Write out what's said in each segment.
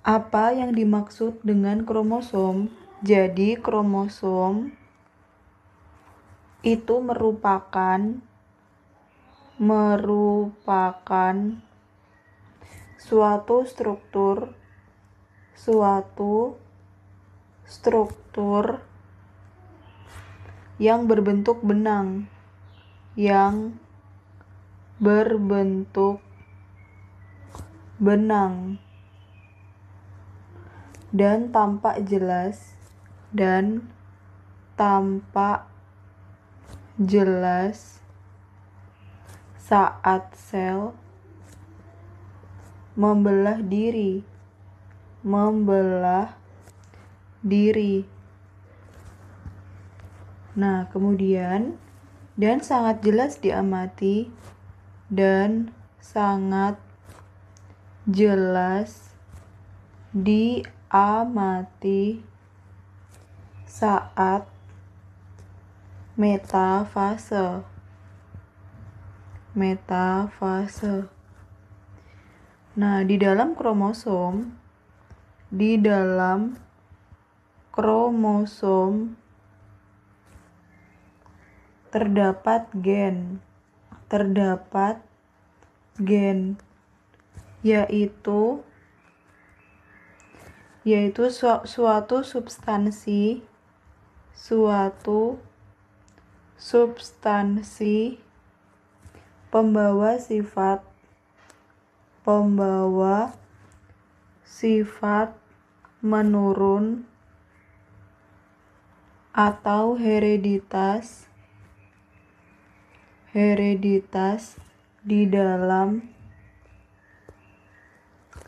Apa yang dimaksud dengan kromosom? Jadi, kromosom itu merupakan merupakan suatu struktur suatu struktur yang berbentuk benang yang berbentuk benang dan tampak jelas dan tampak jelas saat sel membelah diri membelah diri nah kemudian dan sangat jelas diamati dan sangat jelas di amati saat metafase metafase nah di dalam kromosom di dalam kromosom terdapat gen terdapat gen yaitu yaitu su suatu substansi suatu substansi pembawa sifat pembawa sifat menurun atau hereditas hereditas di dalam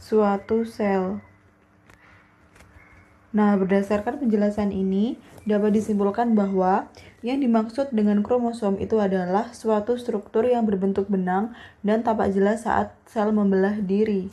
suatu sel Nah, berdasarkan penjelasan ini, dapat disimpulkan bahwa yang dimaksud dengan kromosom itu adalah suatu struktur yang berbentuk benang dan tampak jelas saat sel membelah diri.